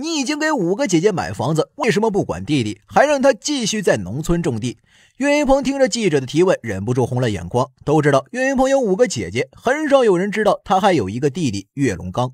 你已经给五个姐姐买房子，为什么不管弟弟，还让他继续在农村种地？岳云鹏听着记者的提问，忍不住红了眼眶。都知道岳云鹏有五个姐姐，很少有人知道他还有一个弟弟岳龙刚，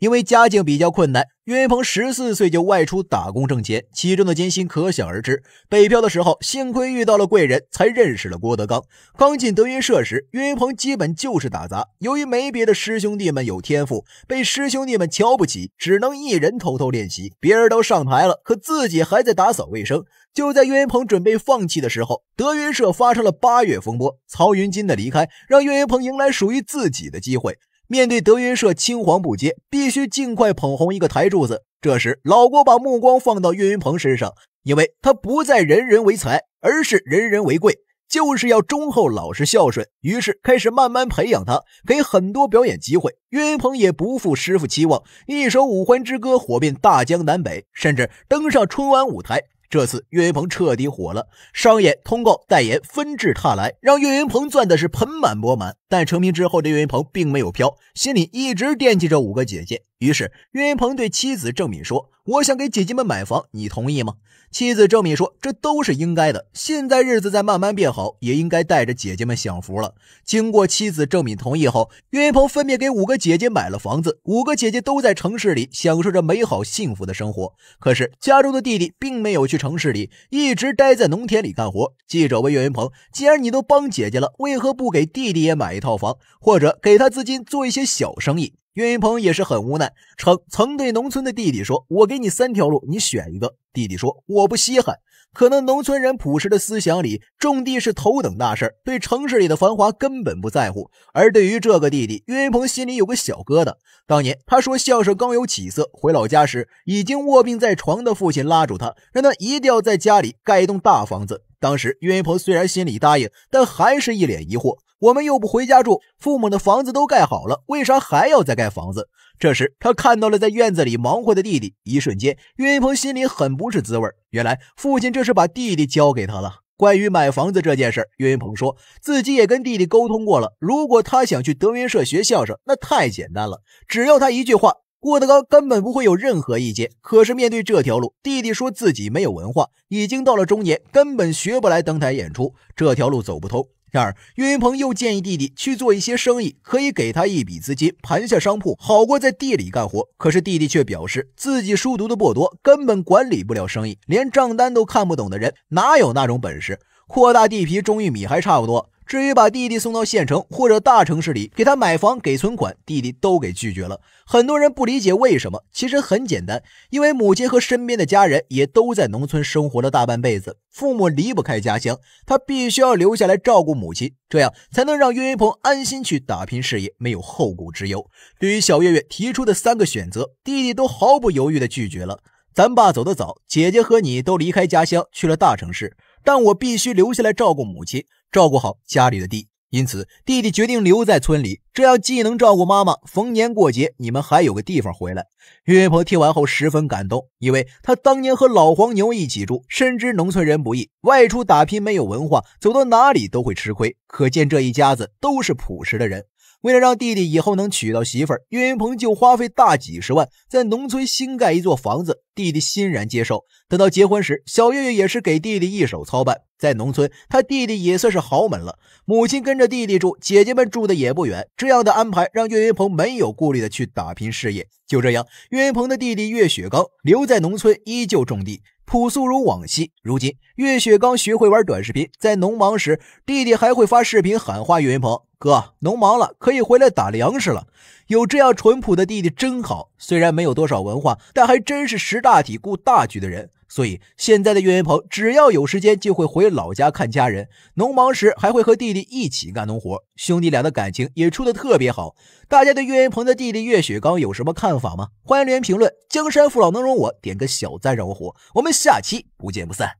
因为家境比较困难。岳云鹏十四岁就外出打工挣钱，其中的艰辛可想而知。北漂的时候，幸亏遇到了贵人才认识了郭德纲。刚进德云社时，岳云鹏基本就是打杂。由于没别的师兄弟们有天赋，被师兄弟们瞧不起，只能一人偷偷练习。别人都上台了，可自己还在打扫卫生。就在岳云鹏准备放弃的时候，德云社发生了八月风波，曹云金的离开让岳云鹏迎来属于自己的机会。面对德云社青黄不接，必须尽快捧红一个台柱子。这时，老郭把目光放到岳云鹏身上，因为他不再人人为才，而是人人为贵，就是要忠厚老实、孝顺。于是，开始慢慢培养他，给很多表演机会。岳云鹏也不负师傅期望，一首《五环之歌》火遍大江南北，甚至登上春晚舞台。这次，岳云鹏彻底火了，商演、通告、代言纷至沓来，让岳云鹏赚的是盆满钵满。但成名之后的岳云鹏并没有飘，心里一直惦记着五个姐姐。于是岳云鹏对妻子郑敏说：“我想给姐姐们买房，你同意吗？”妻子郑敏说：“这都是应该的，现在日子在慢慢变好，也应该带着姐姐们享福了。”经过妻子郑敏同意后，岳云鹏分别给五个姐姐买了房子。五个姐姐都在城市里享受着美好幸福的生活。可是家中的弟弟并没有去城市里，一直待在农田里干活。记者问岳云鹏：“既然你都帮姐姐了，为何不给弟弟也买一？”套？”套房，或者给他资金做一些小生意。岳云鹏也是很无奈，称曾对农村的弟弟说：“我给你三条路，你选一个。”弟弟说：“我不稀罕。”可能农村人朴实的思想里，种地是头等大事，对城市里的繁华根本不在乎。而对于这个弟弟，岳云鹏心里有个小疙瘩。当年他说相声刚有起色，回老家时，已经卧病在床的父亲拉住他，让他一定要在家里盖一栋大房子。当时岳云鹏虽然心里答应，但还是一脸疑惑。我们又不回家住，父母的房子都盖好了，为啥还要再盖房子？这时，他看到了在院子里忙活的弟弟，一瞬间，岳云鹏心里很不是滋味。原来，父亲这是把弟弟交给他了。关于买房子这件事，岳云鹏说自己也跟弟弟沟通过了。如果他想去德云社学相声，那太简单了，只要他一句话，郭德纲根本不会有任何意见。可是面对这条路，弟弟说自己没有文化，已经到了中年，根本学不来登台演出，这条路走不通。然而，岳云鹏又建议弟弟去做一些生意，可以给他一笔资金盘下商铺，好过在地里干活。可是弟弟却表示自己书读的不多，根本管理不了生意，连账单都看不懂的人，哪有那种本事？扩大地皮种玉米还差不多。至于把弟弟送到县城或者大城市里，给他买房、给存款，弟弟都给拒绝了。很多人不理解为什么，其实很简单，因为母亲和身边的家人也都在农村生活了大半辈子，父母离不开家乡，他必须要留下来照顾母亲，这样才能让岳云鹏安心去打拼事业，没有后顾之忧。对于小月月提出的三个选择，弟弟都毫不犹豫的拒绝了。咱爸走得早，姐姐和你都离开家乡去了大城市，但我必须留下来照顾母亲，照顾好家里的地。因此，弟弟决定留在村里，这样既能照顾妈妈，逢年过节你们还有个地方回来。岳云鹏听完后十分感动，因为他当年和老黄牛一起住，深知农村人不易，外出打拼没有文化，走到哪里都会吃亏。可见这一家子都是朴实的人。为了让弟弟以后能娶到媳妇儿，岳云鹏就花费大几十万在农村新盖一座房子，弟弟欣然接受。等到结婚时，小岳岳也是给弟弟一手操办。在农村，他弟弟也算是豪门了。母亲跟着弟弟住，姐姐们住的也不远。这样的安排让岳云鹏没有顾虑的去打拼事业。就这样，岳云鹏的弟弟岳雪刚留在农村，依旧种地。朴素如往昔，如今岳雪刚学会玩短视频，在农忙时，弟弟还会发视频喊话岳云鹏哥：“农忙了，可以回来打粮食了。”有这样淳朴的弟弟真好，虽然没有多少文化，但还真是识大体顾大局的人。所以，现在的岳云鹏只要有时间就会回老家看家人，农忙时还会和弟弟一起干农活，兄弟俩的感情也处得特别好。大家对岳云鹏的弟弟岳雪刚有什么看法吗？欢迎留言评论。江山父老能容我，点个小赞让我火。我们下期不见不散。